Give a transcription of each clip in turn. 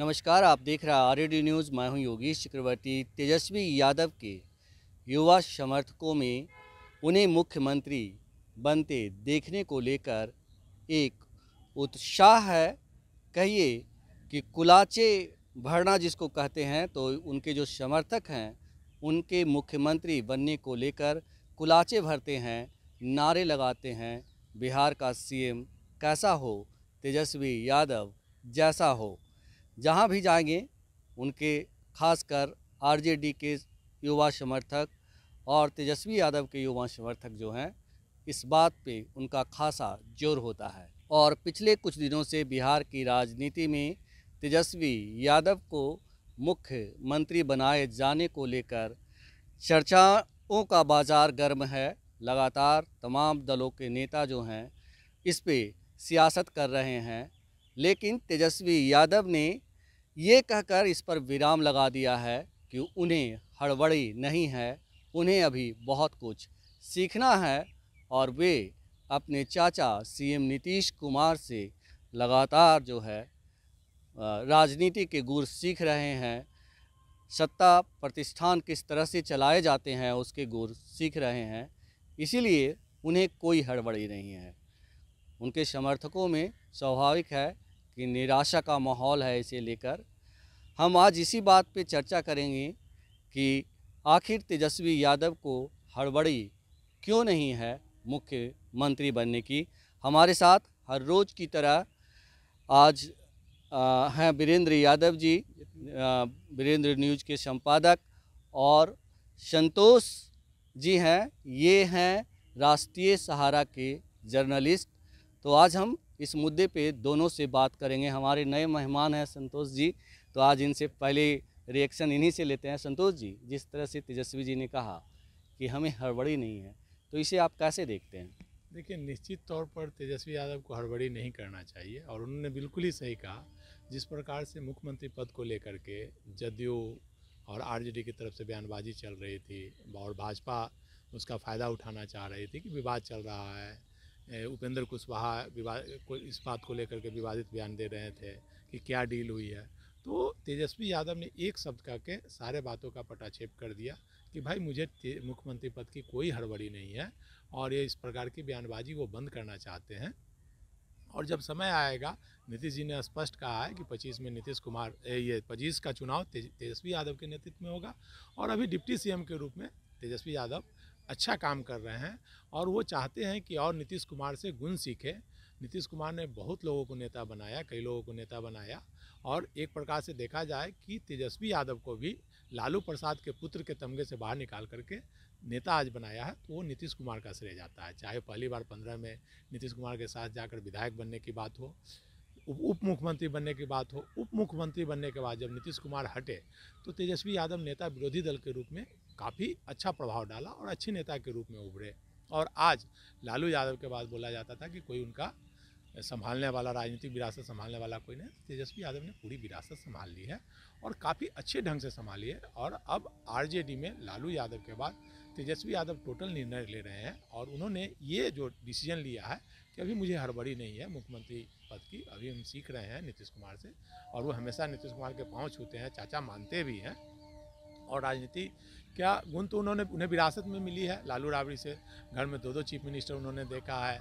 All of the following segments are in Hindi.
नमस्कार आप देख रहे हैं आर न्यूज़ मैं हूं योगेश चक्रवर्ती तेजस्वी यादव के युवा समर्थकों में उन्हें मुख्यमंत्री बनते देखने को लेकर एक उत्साह है कहिए कि कुलाचे भरना जिसको कहते हैं तो उनके जो समर्थक हैं उनके मुख्यमंत्री बनने को लेकर कुलाचे भरते हैं नारे लगाते हैं बिहार का सीएम कैसा हो तेजस्वी यादव जैसा हो जहाँ भी जाएंगे उनके खासकर आरजेडी के युवा समर्थक और तेजस्वी यादव के युवा समर्थक जो हैं इस बात पे उनका खासा जोर होता है और पिछले कुछ दिनों से बिहार की राजनीति में तेजस्वी यादव को मुख्यमंत्री बनाए जाने को लेकर चर्चाओं का बाज़ार गर्म है लगातार तमाम दलों के नेता जो हैं इस पे सियासत कर रहे हैं लेकिन तेजस्वी यादव ने ये कहकर इस पर विराम लगा दिया है कि उन्हें हड़बड़ी नहीं है उन्हें अभी बहुत कुछ सीखना है और वे अपने चाचा सीएम नीतीश कुमार से लगातार जो है राजनीति के गुर सीख रहे हैं सत्ता प्रतिष्ठान किस तरह से चलाए जाते हैं उसके गुर सीख रहे हैं इसीलिए उन्हें कोई हड़बड़ी नहीं है उनके समर्थकों में स्वाभाविक है कि निराशा का माहौल है इसे लेकर हम आज इसी बात पे चर्चा करेंगे कि आखिर तेजस्वी यादव को हड़बड़ी क्यों नहीं है मुख्यमंत्री बनने की हमारे साथ हर रोज़ की तरह आज हैं वीरेंद्र यादव जी वीरेंद्र न्यूज के संपादक और संतोष जी हैं ये हैं राष्ट्रीय सहारा के जर्नलिस्ट तो आज हम इस मुद्दे पे दोनों से बात करेंगे हमारे नए मेहमान हैं संतोष जी तो आज इनसे पहले रिएक्शन इन्हीं से लेते हैं संतोष जी जिस तरह से तेजस्वी जी ने कहा कि हमें हड़बड़ी नहीं है तो इसे आप कैसे देखते हैं देखिए निश्चित तौर पर तेजस्वी यादव को हड़बड़ी नहीं करना चाहिए और उन्होंने बिल्कुल ही सही कहा जिस प्रकार से मुख्यमंत्री पद को लेकर के जदयू और आरजेडी की तरफ से बयानबाजी चल रही थी और भाजपा उसका फ़ायदा उठाना चाह रही थी कि विवाद चल रहा है उपेंद्र कुशवाहा विवाद को इस बात को लेकर के विवादित बयान दे रहे थे कि क्या डील हुई है तो तेजस्वी यादव ने एक शब्द कह के सारे बातों का पटाक्षेप कर दिया कि भाई मुझे मुख्यमंत्री पद की कोई हड़बड़ी नहीं है और ये इस प्रकार की बयानबाजी वो बंद करना चाहते हैं और जब समय आएगा नीतीश जी ने स्पष्ट कहा है कि 25 में नीतीश कुमार ये 25 का चुनाव तेजस्वी यादव के नेतृत्व में होगा और अभी डिप्टी सीएम के रूप में तेजस्वी यादव अच्छा काम कर रहे हैं और वो चाहते हैं कि और नीतीश कुमार से गुण सीखें नीतीश कुमार ने बहुत लोगों को नेता बनाया कई लोगों को नेता बनाया और एक प्रकार से देखा जाए कि तेजस्वी यादव को भी लालू प्रसाद के पुत्र के तमगे से बाहर निकाल करके नेता आज बनाया है तो वो नीतीश कुमार का श्रेय जाता है चाहे पहली बार पंद्रह में नीतीश कुमार के साथ जाकर विधायक बनने की बात हो उप मुख्यमंत्री बनने की बात हो उप मुख्यमंत्री बनने के बाद जब नीतीश कुमार हटे तो तेजस्वी यादव नेता विरोधी दल के रूप में काफ़ी अच्छा प्रभाव डाला और अच्छे नेता के रूप में उभरे और आज लालू यादव के बाद बोला जाता था कि कोई उनका संभालने वाला राजनीतिक विरासत संभालने वाला कोई नहीं तेजस्वी यादव ने पूरी विरासत संभाल ली है और काफ़ी अच्छे ढंग से संभाली है और अब आरजेडी में लालू यादव के बाद तेजस्वी यादव टोटल निर्णय ले रहे हैं और उन्होंने ये जो डिसीजन लिया है कि अभी मुझे हड़बड़ी नहीं है मुख्यमंत्री पद की अभी हम सीख रहे हैं नीतीश कुमार से और वो हमेशा नीतीश कुमार के पाँव छूते हैं चाचा मानते भी हैं और राजनीति क्या गुण तो उन्होंने उन्हें विरासत में मिली है लालू राबड़ी से घर में दो दो चीफ मिनिस्टर उन्होंने देखा है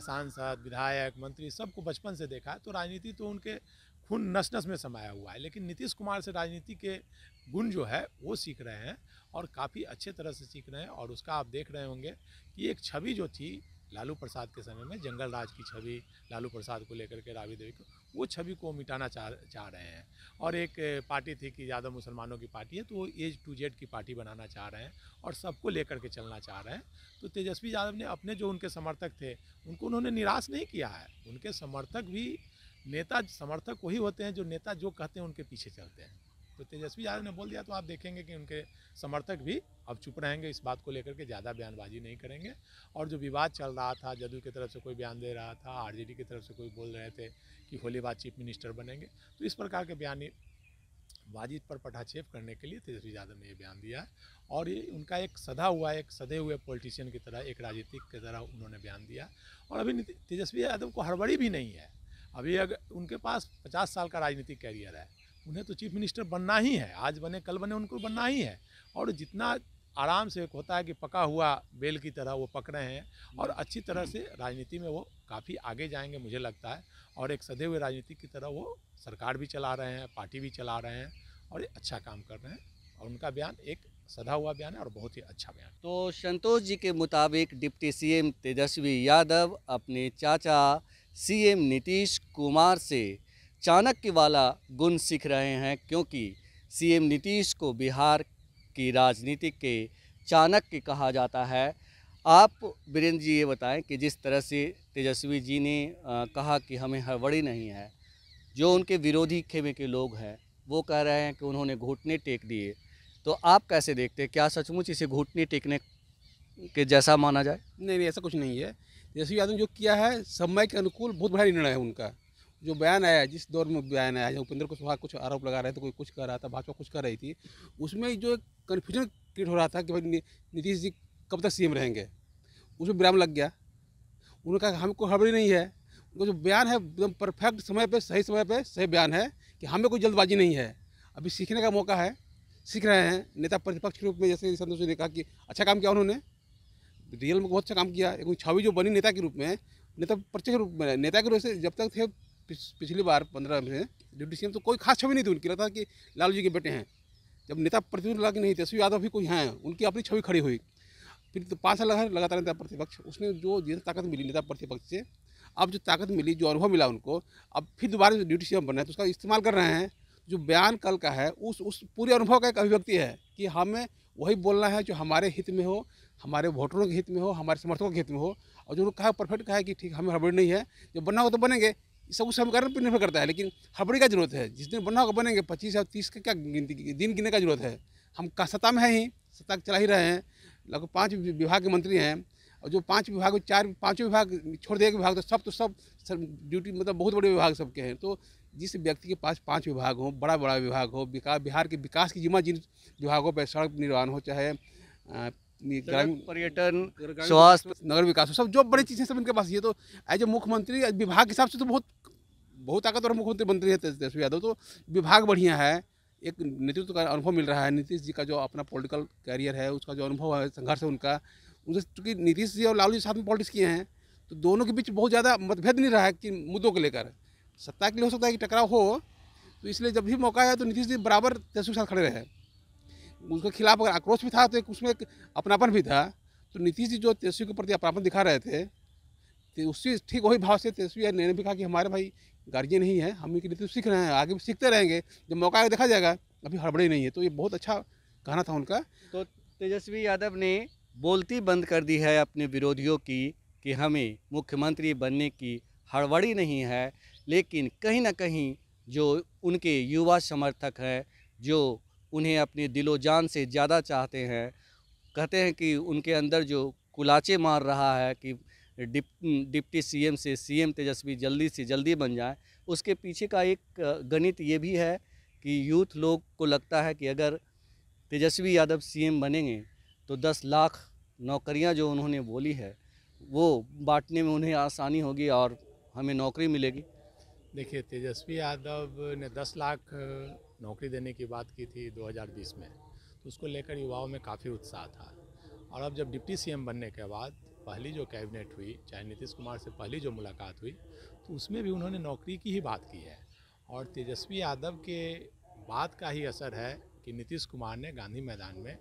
सांसद विधायक मंत्री सबको बचपन से देखा है तो राजनीति तो उनके खून नस नस में समाया हुआ है लेकिन नीतीश कुमार से राजनीति के गुण जो है वो सीख रहे हैं और काफ़ी अच्छे तरह से सीख रहे हैं और उसका आप देख रहे होंगे कि एक छवि जो थी लालू प्रसाद के समय में जंगल राज की छवि लालू प्रसाद को लेकर के रावी देवी को वो छवि को मिटाना चाह चाह रहे हैं और एक पार्टी थी कि ज़्यादा मुसलमानों की पार्टी है तो वो एज टू जेड की पार्टी बनाना चाह रहे हैं और सबको लेकर के चलना चाह रहे हैं तो तेजस्वी यादव ने अपने जो उनके समर्थक थे उनको उन्होंने निराश नहीं किया है उनके समर्थक भी नेता समर्थक वही होते हैं जो नेता जो कहते हैं उनके पीछे चलते हैं तो तेजस्वी यादव ने बोल दिया तो आप देखेंगे कि उनके समर्थक भी अब चुप रहेंगे इस बात को लेकर के ज़्यादा बयानबाजी नहीं करेंगे और जो विवाद चल रहा था जदयू की तरफ से कोई बयान दे रहा था आर की तरफ से कोई बोल रहे थे कि होली बाद चीफ मिनिस्टर बनेंगे तो इस प्रकार के बयान बाजी पर पटाक्षेप करने के लिए तेजस्वी यादव ने ये बयान दिया है और ये उनका एक सदा हुआ एक सदे हुए पॉलिटिशियन की तरह एक राजनीतिक की तरह उन्होंने बयान दिया और अभी तेजस्वी यादव को हड़बड़ी भी नहीं है अभी अगर उनके पास पचास साल का राजनीतिक कैरियर है उन्हें तो चीफ मिनिस्टर बनना ही है आज बने कल बने उनको बनना ही है और जितना आराम से एक होता है कि पका हुआ बेल की तरह वो पक रहे हैं और हम्म। अच्छी तरह से राजनीति में वो काफ़ी आगे जाएंगे मुझे लगता है और एक सदे हुए राजनीति की तरह वो सरकार भी चला रहे हैं पार्टी भी चला रहे हैं और अच्छा काम कर रहे हैं और उनका बयान एक सदा हुआ बयान है और बहुत ही अच्छा बयान तो संतोष जी के मुताबिक डिप्टी सी तेजस्वी यादव अपने चाचा सी नीतीश कुमार से चाणक्य वाला गुण सीख रहे हैं क्योंकि सीएम नीतीश को बिहार की राजनीति के चाणक्य कहा जाता है आप वीरेंद्र जी ये बताएं कि जिस तरह से तेजस्वी जी ने कहा कि हमें हड़बड़ी नहीं है जो उनके विरोधी खेमे के लोग हैं वो कह रहे हैं कि उन्होंने घुटने टेक दिए तो आप कैसे देखते हैं क्या सचमुच इसे घुटने टेकने के जैसा माना जाए नहीं नहीं ऐसा कुछ नहीं है तेजस्वी यादव ने जो किया है समय के अनुकूल बहुत बड़ा निर्णय है उनका जो बयान आया जिस दौर में बयान आया जब उपेंद्र कुशवाहा कुछ आरोप लगा रहे थे कोई कुछ कर रहा था भाजपा कुछ कर रही थी उसमें जो एक कन्फ्यूजन क्रिएट हो रहा था कि भाई नीतीश जी कब तक सीएम रहेंगे उसमें विराम लग गया उन्होंने कहा हमको हड़बड़ी नहीं है उनका जो बयान है एकदम परफेक्ट समय पर सही समय पर सही बयान है कि हमें कोई जल्दबाजी नहीं है अभी सीखने का मौका है सीख रहे हैं नेता प्रतिपक्ष के रूप में जैसे संतोष ने कहा कि अच्छा काम किया उन्होंने रियल में बहुत अच्छा काम किया एक छवि जो बनी नेता के रूप में नेता प्रत्यक्ष के रूप में नेता के रूप से जब तक थे पिछली बार पंद्रह में डिप्टी सीएम तो कोई खास छवि नहीं थी उनकी लगता कि लालू जी के बेटे हैं जब नेता प्रतिपक्ष लगा नहीं तेजस्वी यादव भी कोई हैं उनकी अपनी छवि खड़ी हुई फिर तो पाँच साल लगातार नेता प्रतिपक्ष उसने जो जितनी ताकत मिली नेता प्रतिपक्ष से अब जो ताकत मिली जो अनुभव मिला उनको अब फिर दोबारा जो ड्यूटी सीएम बना तो उसका इस्तेमाल कर रहे हैं जो बयान कल का है उस उस पूरे अनुभव का एक अभिव्यक्ति है कि हमें वही बोलना है जो हमारे हित में हो हमारे वोटरों के हित में हो हमारे समर्थकों के हित में हो और जो कहा परफेक्ट कहा है कि ठीक हमें हड़बड़ी नहीं है जो बनना हो तो बनेंगे सब उस समीकरण पर निर्भर करता है लेकिन खबरी का जरूरत है जिस दिन बना होगा बनेंगे पच्चीस या तीस का क्या गिनती दिन गिनने का जरूरत है हम का सत्ता में है ही सत्ता चला ही रहे हैं लगभग पाँच विभाग के मंत्री हैं और जो पांच विभाग चार पांचों विभाग छोड़ देगा विभाग तो सब तो सब ड्यूटी मतलब बहुत बड़े विभाग सबके हैं तो जिस व्यक्ति के पास पांच विभाग हो बड़ा बड़ा विभाग हो विकास बिहार के विकास की जिम्मा जिन विभागों पर सड़क निर्माण हो चाहे पर्यटन स्वास्थ्य नगर विकास हो सब जो बड़ी चीज़ें सब इनके पास ये तो एज ए मुख्यमंत्री विभाग के हिसाब से तो बहुत बहुत ताकतवर मुख्यमंत्री मंत्री है तेजस्वी यादव तो विभाग बढ़िया है एक नेतृत्व का अनुभव मिल रहा है नीतीश जी का जो अपना पॉलिटिकल कैरियर है उसका जो अनुभव है संघर्ष है उनका उनसे चूँकि नीतीश जी और लालू जी साथ में पॉलिटिक्स किए हैं तो दोनों के बीच बहुत ज़्यादा मतभेद नहीं रहा है कि मुद्दों को लेकर सत्ता के लिए हो सकता है कि टकराव हो तो इसलिए जब भी मौका आया तो नीतीश जी बराबर तेजस्वी के साथ खड़े रहे उसके खिलाफ अगर आक्रोश भी था तो एक उसमें एक अपनापन भी था तो नीतीश जी जो तेजस्वी के प्रति अपनापन दिखा रहे थे तो उससे ठीक वही भाव से तेजस्वी ने भी कहा कि हमारे भाई गार्जियन ही है हम इनकी लिए तो सीख रहे हैं आगे भी सीखते रहेंगे जब मौका देखा जाएगा अभी हड़बड़ी नहीं है तो ये बहुत अच्छा कहना था उनका तो तेजस्वी यादव ने बोलती बंद कर दी है अपने विरोधियों की कि हमें मुख्यमंत्री बनने की हड़बड़ी नहीं है लेकिन कहीं ना कहीं जो उनके युवा समर्थक हैं जो उन्हें अपने दिलो जान से ज़्यादा चाहते हैं कहते हैं कि उनके अंदर जो कुलाचे मार रहा है कि डिप डिप्टी सीएम से सीएम तेजस्वी जल्दी से जल्दी बन जाए उसके पीछे का एक गणित ये भी है कि यूथ लोग को लगता है कि अगर तेजस्वी यादव सीएम बनेंगे तो 10 लाख नौकरियां जो उन्होंने बोली है वो बांटने में उन्हें आसानी होगी और हमें नौकरी मिलेगी देखिए तेजस्वी यादव ने 10 लाख नौकरी देने की बात की थी 2020 में तो उसको लेकर युवाओं में काफ़ी उत्साह था और अब जब डिप्टी सीएम बनने के बाद पहली जो कैबिनेट हुई चाहे नीतीश कुमार से पहली जो मुलाकात हुई तो उसमें भी उन्होंने नौकरी की ही बात की है और तेजस्वी यादव के बात का ही असर है कि नीतीश कुमार ने गांधी मैदान में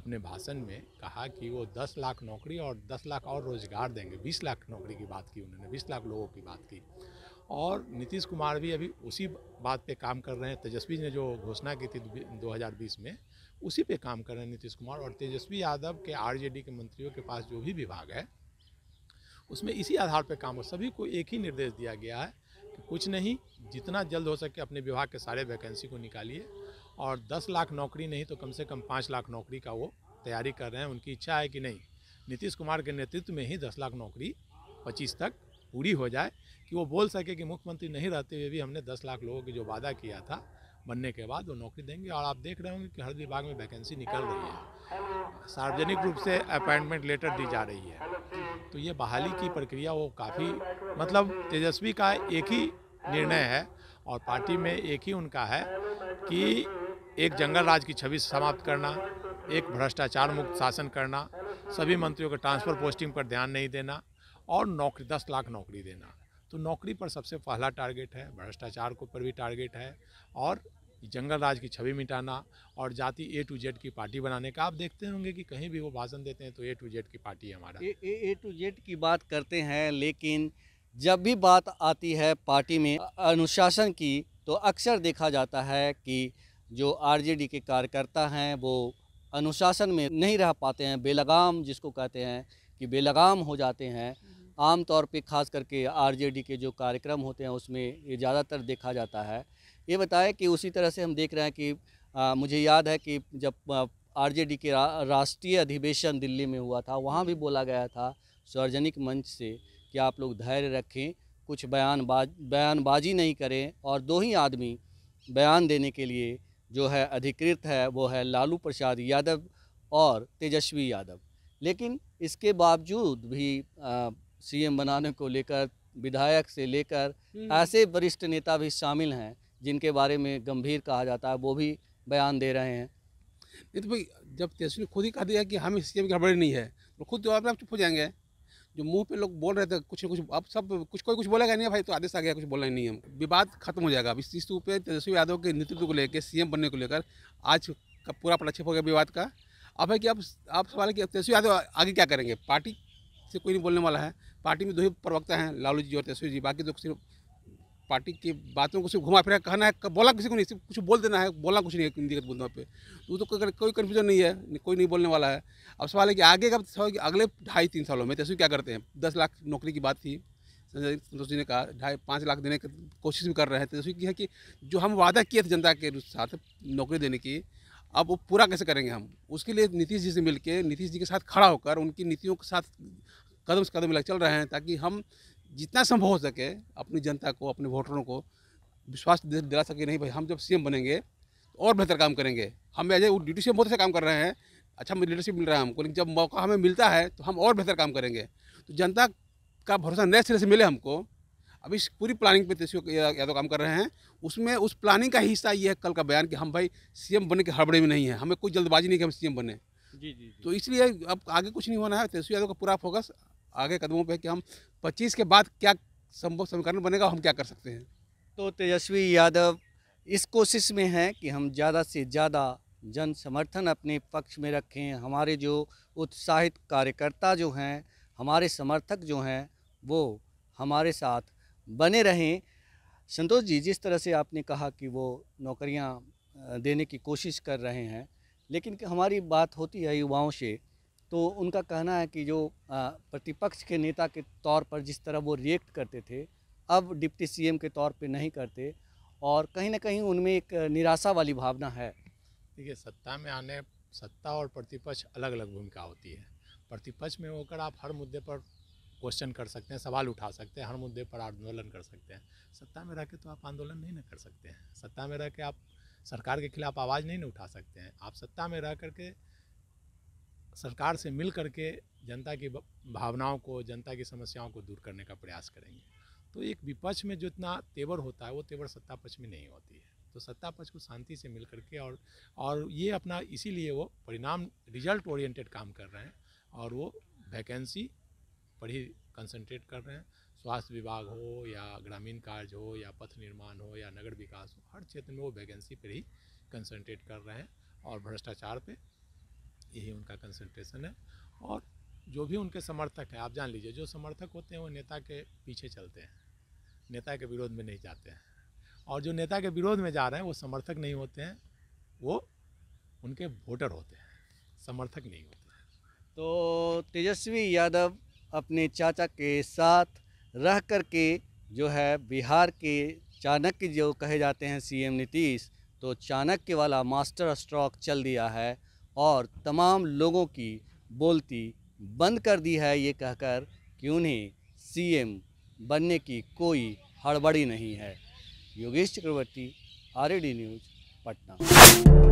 अपने भाषण में कहा कि वो 10 लाख नौकरी और 10 लाख और रोज़गार देंगे 20 लाख नौकरी की बात की उन्होंने 20 लाख लोगों की बात की और नीतीश कुमार भी अभी उसी बात पे काम कर रहे हैं तेजस्वी ने जो घोषणा की थी 2020 में उसी पे काम कर रहे हैं नीतीश कुमार और तेजस्वी यादव के आरजेडी के मंत्रियों के पास जो भी विभाग है उसमें इसी आधार पर काम हो सभी को एक ही निर्देश दिया गया है कि कुछ नहीं जितना जल्द हो सके अपने विभाग के सारे वैकेंसी को निकालिए और 10 लाख नौकरी नहीं तो कम से कम 5 लाख नौकरी का वो तैयारी कर रहे हैं उनकी इच्छा है कि नहीं नीतीश कुमार के नेतृत्व में ही 10 लाख नौकरी 25 तक पूरी हो जाए कि वो बोल सके कि मुख्यमंत्री नहीं रहते हुए भी हमने 10 लाख लोगों की जो वादा किया था बनने के बाद वो नौकरी देंगे और आप देख रहे होंगे कि हर विभाग में वैकेंसी निकल रही है सार्वजनिक रूप से अपॉइंटमेंट लेटर दी जा रही है तो ये बहाली की प्रक्रिया वो काफ़ी मतलब तेजस्वी का एक ही निर्णय है और पार्टी में एक ही उनका है कि एक जंगल राज की छवि समाप्त करना एक भ्रष्टाचार मुक्त शासन करना सभी मंत्रियों के ट्रांसफ़र पोस्टिंग पर ध्यान नहीं देना और नौकरी दस लाख नौकरी देना तो नौकरी पर सबसे पहला टारगेट है भ्रष्टाचार को पर भी टारगेट है और जंगल राज की छवि मिटाना और जाति ए टू जेड की पार्टी बनाने का आप देखते होंगे कि कहीं भी वो भाषण देते हैं तो ए टू जेड की पार्टी है हमारा ए ए टू जेड की बात करते हैं लेकिन जब भी बात आती है पार्टी में अनुशासन की तो अक्सर देखा जाता है कि जो आरजेडी के कार्यकर्ता हैं वो अनुशासन में नहीं रह पाते हैं बेलगाम जिसको कहते हैं कि बेलगाम हो जाते हैं आम तौर पे खास करके आरजेडी के जो कार्यक्रम होते हैं उसमें ये ज़्यादातर देखा जाता है ये बताएं कि उसी तरह से हम देख रहे हैं कि आ, मुझे याद है कि जब आरजेडी के रा, राष्ट्रीय अधिवेशन दिल्ली में हुआ था वहाँ भी बोला गया था सार्वजनिक मंच से कि आप लोग धैर्य रखें कुछ बयानबाज बयानबाजी नहीं करें और दो ही आदमी बयान देने के लिए जो है अधिकृत है वो है लालू प्रसाद यादव और तेजस्वी यादव लेकिन इसके बावजूद भी आ, सीएम बनाने को लेकर विधायक से लेकर हम्म। ऐसे वरिष्ठ नेता भी शामिल हैं जिनके बारे में गंभीर कहा जाता है वो भी बयान दे रहे हैं नहीं तो भाई जब तेजस्वी खुद ही कह दिया कि सी सीएम की गड़बड़ी नहीं है तो खुद जवाब आप चुप हो जाएंगे जो मुंह पे लोग बोल रहे थे कुछ कुछ अब सब कुछ कोई कुछ बोलेगा नहीं भाई तो आदेश आ गया कुछ बोलना नहीं है विवाद खत्म हो जाएगा अब इस चीज़ पर तेजस्वी यादव के नेतृत्व को लेकर सीएम बनने को लेकर आज का पूरा प्रक्षेप हो गया विवाद का अब है कि अब आप सवाल है कि तेजस्वी यादव आगे क्या करेंगे पार्टी से कोई नहीं बोलने वाला है पार्टी में दो ही प्रवक्ता हैं लालू जी और तेजस्वी जी बाकी तो सिर्फ पार्टी की बातों को सिर्फ घुमा फिरा कहना है बोला किसी को नहीं सिर्फ कुछ बोल देना है बोला कुछ नहीं है दिक्कत बोलना पे तो तो कोई कन्फ्यूजन नहीं है कोई नहीं बोलने वाला है अब सवाल है कि आगे का अगले ढाई तीन सालों में तेजस्वी क्या करते हैं दस लाख नौकरी की बात थी संतोष जी ने कहा ढाई पाँच लाख देने की कोशिश भी कर रहे हैं तेजस्वी की है कि जो हम वादा किए थे जनता के साथ नौकरी देने की अब वो पूरा कैसे करेंगे हम उसके लिए नीतीश जी से मिलके नीतीश जी के साथ खड़ा होकर उनकी नीतियों के साथ कदम से कदम मिला चल रहे हैं ताकि हम जितना संभव हो सके अपनी जनता को अपने वोटरों को विश्वास दिला सके नहीं भाई हम जब सीएम बनेंगे तो और बेहतर काम करेंगे हम एज ए ड्यूटी से बहुत अच्छा काम कर रहे हैं अच्छा लीडरशिप मिल रहा है हमको लेकिन जब मौका हमें मिलता है तो हम और बेहतर काम करेंगे तो जनता का भरोसा नए सिरे से मिले हमको अब इस पूरी प्लानिंग पे तेजस्वी यादव काम कर रहे हैं उसमें उस प्लानिंग का हिस्सा ये है कल का बयान कि हम भाई सीएम बनने के हड़बड़े में नहीं है हमें कोई जल्दबाजी नहीं कि हम सीएम बने जी, जी। तो इसलिए अब आगे कुछ नहीं होना है तेजस्वी यादव का पूरा फोकस आगे कदमों पर कि हम पच्चीस के बाद क्या संभव समीकरण बनेगा हम क्या कर सकते हैं तो तेजस्वी यादव इस कोशिश में हैं कि हम ज़्यादा से ज़्यादा जन समर्थन अपने पक्ष में रखें हमारे जो उत्साहित कार्यकर्ता जो हैं हमारे समर्थक जो हैं वो हमारे साथ बने रहें संतोष जी जिस तरह से आपने कहा कि वो नौकरियां देने की कोशिश कर रहे हैं लेकिन हमारी बात होती है युवाओं से तो उनका कहना है कि जो प्रतिपक्ष के नेता के तौर पर जिस तरह वो रिएक्ट करते थे अब डिप्टी सीएम के तौर पे नहीं करते और कहीं ना कहीं उनमें एक निराशा वाली भावना है देखिए सत्ता में आने सत्ता और प्रतिपक्ष अलग अलग भूमिका होती है प्रतिपक्ष में होकर आप हर मुद्दे पर क्वेश्चन कर सकते हैं सवाल उठा सकते हैं हर मुद्दे पर आंदोलन कर सकते हैं सत्ता में रह के तो आप आंदोलन नहीं ना कर सकते हैं सत्ता में रह के आप सरकार के खिलाफ आवाज़ नहीं ना उठा सकते हैं आप सत्ता में रह कर के सरकार से मिल करके जनता की भावनाओं को जनता की समस्याओं को दूर करने का प्रयास करेंगे तो एक विपक्ष में जो इतना तेवर होता है वो तेवर सत्ता पक्ष में नहीं होती है तो सत्ता पक्ष को शांति से मिल करके और और ये अपना इसीलिए वो परिणाम रिजल्ट ओरिएंटेड काम कर रहे हैं और वो वैकेंसी पर ही कंसनट्रेट कर रहे हैं स्वास्थ्य विभाग हो या ग्रामीण कार्य हो या पथ निर्माण हो या नगर विकास हो हर क्षेत्र में वो वैकेंसी पर ही कंसनट्रेट कर रहे हैं और भ्रष्टाचार पर यही उनका कंसंट्रेशन है और जो भी उनके समर्थक हैं आप जान लीजिए जो समर्थक होते हैं वो नेता के पीछे चलते हैं नेता के विरोध में नहीं जाते हैं और जो नेता के विरोध में जा रहे हैं वो समर्थक नहीं होते हैं वो उनके वोटर होते हैं समर्थक नहीं होते हैं तो तेजस्वी यादव अपने चाचा के साथ रह कर के जो है बिहार के चाणक्य जो कहे जाते हैं सीएम नीतीश तो चाणक्य वाला मास्टर स्ट्रोक चल दिया है और तमाम लोगों की बोलती बंद कर दी है ये कहकर कि उन्हें सीएम बनने की कोई हड़बड़ी नहीं है योगेश चक्रवर्ती आर न्यूज़ पटना